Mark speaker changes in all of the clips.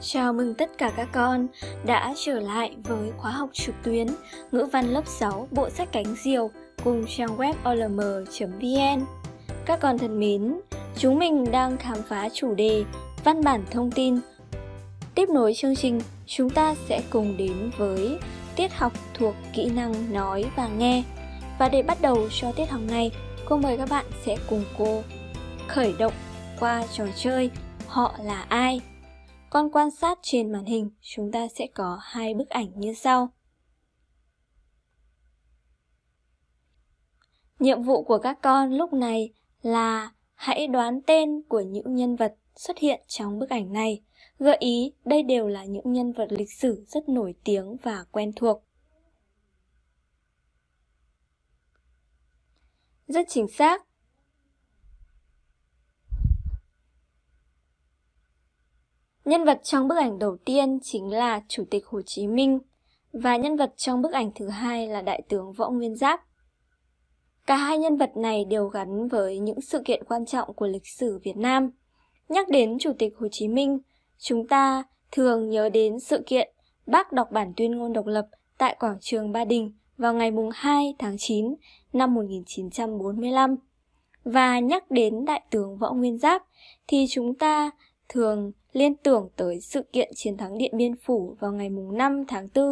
Speaker 1: Chào mừng tất cả các con đã trở lại với khóa học trực tuyến ngữ văn lớp 6 bộ sách cánh diều cùng trang web olm.vn. Các con thân mến, chúng mình đang khám phá chủ đề văn bản thông tin. Tiếp nối chương trình, chúng ta sẽ cùng đến với tiết học thuộc kỹ năng nói và nghe. Và để bắt đầu cho tiết học này, cô mời các bạn sẽ cùng cô khởi động qua trò chơi Họ là ai? Con quan sát trên màn hình, chúng ta sẽ có hai bức ảnh như sau. Nhiệm vụ của các con lúc này là hãy đoán tên của những nhân vật xuất hiện trong bức ảnh này. Gợi ý đây đều là những nhân vật lịch sử rất nổi tiếng và quen thuộc. Rất chính xác, Nhân vật trong bức ảnh đầu tiên chính là Chủ tịch Hồ Chí Minh và nhân vật trong bức ảnh thứ hai là Đại tướng Võ Nguyên Giáp. Cả hai nhân vật này đều gắn với những sự kiện quan trọng của lịch sử Việt Nam. Nhắc đến Chủ tịch Hồ Chí Minh, chúng ta thường nhớ đến sự kiện bác đọc bản tuyên ngôn độc lập tại quảng trường Ba Đình vào ngày 2 tháng 9 năm 1945. Và nhắc đến Đại tướng Võ Nguyên Giáp thì chúng ta thường liên tưởng tới sự kiện chiến thắng Điện Biên Phủ vào ngày 5 tháng 4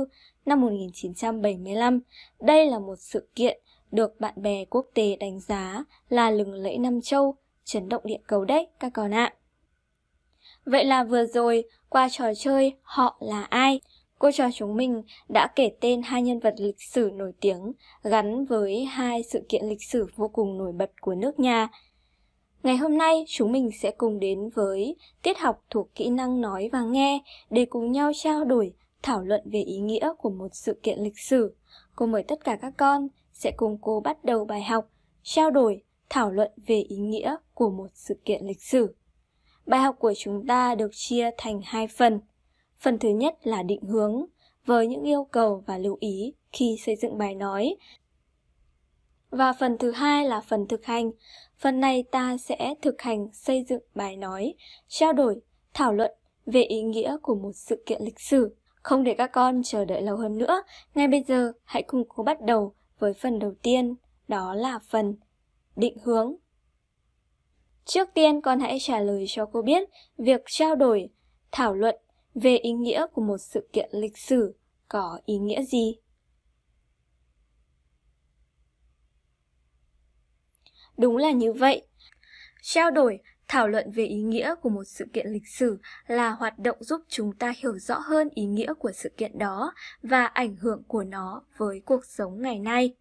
Speaker 1: năm 1975. Đây là một sự kiện được bạn bè quốc tế đánh giá là lừng lẫy Nam Châu, chấn động địa cầu đấy các con ạ. Vậy là vừa rồi, qua trò chơi Họ là ai? Cô trò chúng mình đã kể tên hai nhân vật lịch sử nổi tiếng gắn với hai sự kiện lịch sử vô cùng nổi bật của nước nhà Ngày hôm nay chúng mình sẽ cùng đến với tiết học thuộc kỹ năng nói và nghe để cùng nhau trao đổi, thảo luận về ý nghĩa của một sự kiện lịch sử. Cô mời tất cả các con sẽ cùng cô bắt đầu bài học, trao đổi, thảo luận về ý nghĩa của một sự kiện lịch sử. Bài học của chúng ta được chia thành hai phần. Phần thứ nhất là định hướng với những yêu cầu và lưu ý khi xây dựng bài nói và phần thứ hai là phần thực hành. Phần này ta sẽ thực hành xây dựng bài nói, trao đổi, thảo luận về ý nghĩa của một sự kiện lịch sử. Không để các con chờ đợi lâu hơn nữa, ngay bây giờ hãy cùng cô bắt đầu với phần đầu tiên, đó là phần định hướng. Trước tiên con hãy trả lời cho cô biết việc trao đổi, thảo luận về ý nghĩa của một sự kiện lịch sử có ý nghĩa gì. Đúng là như vậy. Trao đổi, thảo luận về ý nghĩa của một sự kiện lịch sử là hoạt động giúp chúng ta hiểu rõ hơn ý nghĩa của sự kiện đó và ảnh hưởng của nó với cuộc sống ngày nay.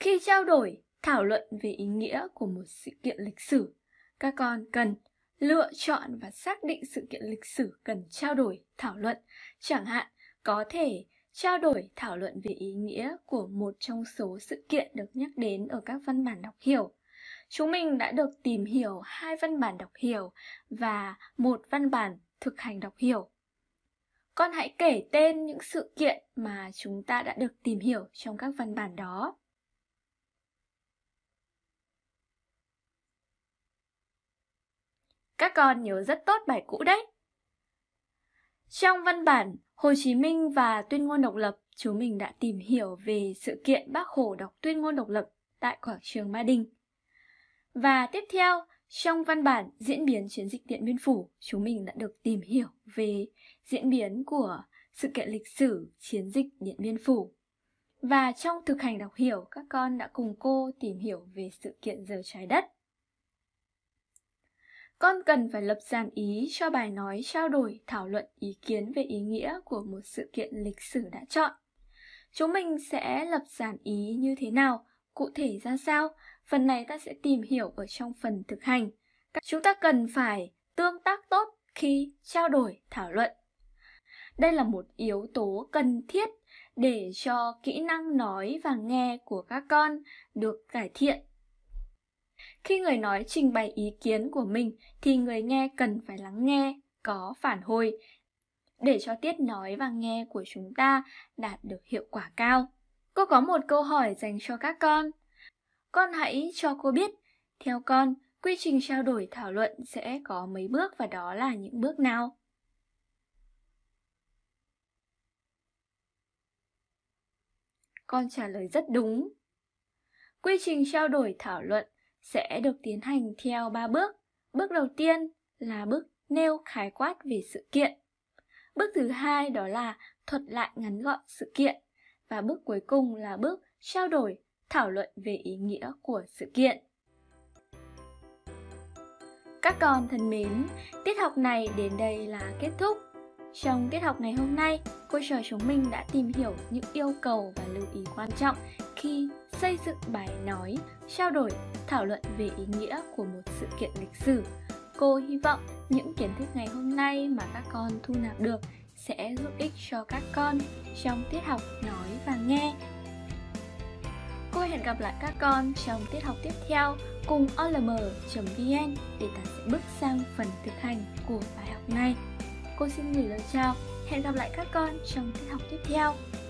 Speaker 1: Khi trao đổi, thảo luận về ý nghĩa của một sự kiện lịch sử, các con cần lựa chọn và xác định sự kiện lịch sử cần trao đổi, thảo luận. Chẳng hạn, có thể trao đổi thảo luận về ý nghĩa của một trong số sự kiện được nhắc đến ở các văn bản đọc hiểu chúng mình đã được tìm hiểu hai văn bản đọc hiểu và một văn bản thực hành đọc hiểu con hãy kể tên những sự kiện mà chúng ta đã được tìm hiểu trong các văn bản đó các con nhớ rất tốt bài cũ đấy trong văn bản Hồ Chí Minh và Tuyên ngôn độc lập, chúng mình đã tìm hiểu về sự kiện Bác Hồ đọc Tuyên ngôn độc lập tại quảng trường Ba Đình. Và tiếp theo, trong văn bản diễn biến chiến dịch Điện Biên Phủ, chúng mình đã được tìm hiểu về diễn biến của sự kiện lịch sử chiến dịch Điện Biên Phủ. Và trong thực hành đọc hiểu, các con đã cùng cô tìm hiểu về sự kiện giờ trái đất con cần phải lập dàn ý cho bài nói trao đổi thảo luận ý kiến về ý nghĩa của một sự kiện lịch sử đã chọn chúng mình sẽ lập dàn ý như thế nào cụ thể ra sao phần này ta sẽ tìm hiểu ở trong phần thực hành chúng ta cần phải tương tác tốt khi trao đổi thảo luận đây là một yếu tố cần thiết để cho kỹ năng nói và nghe của các con được cải thiện khi người nói trình bày ý kiến của mình thì người nghe cần phải lắng nghe, có phản hồi để cho tiết nói và nghe của chúng ta đạt được hiệu quả cao. Cô có một câu hỏi dành cho các con. Con hãy cho cô biết, theo con, quy trình trao đổi thảo luận sẽ có mấy bước và đó là những bước nào? Con trả lời rất đúng. Quy trình trao đổi thảo luận sẽ được tiến hành theo 3 bước. Bước đầu tiên là bước nêu khái quát về sự kiện. Bước thứ hai đó là thuật lại ngắn gọn sự kiện và bước cuối cùng là bước trao đổi, thảo luận về ý nghĩa của sự kiện. Các con thân mến, tiết học này đến đây là kết thúc. Trong tiết học ngày hôm nay, cô trò chúng mình đã tìm hiểu những yêu cầu và lưu ý quan trọng khi xây dựng bài nói, trao đổi, thảo luận về ý nghĩa của một sự kiện lịch sử. Cô hy vọng những kiến thức ngày hôm nay mà các con thu nạp được sẽ giúp ích cho các con trong tiết học nói và nghe. Cô hẹn gặp lại các con trong tiết học tiếp theo cùng olm.vn để ta sẽ bước sang phần thực hành của bài học này. Cô xin gửi lời chào, hẹn gặp lại các con trong tiết học tiếp theo.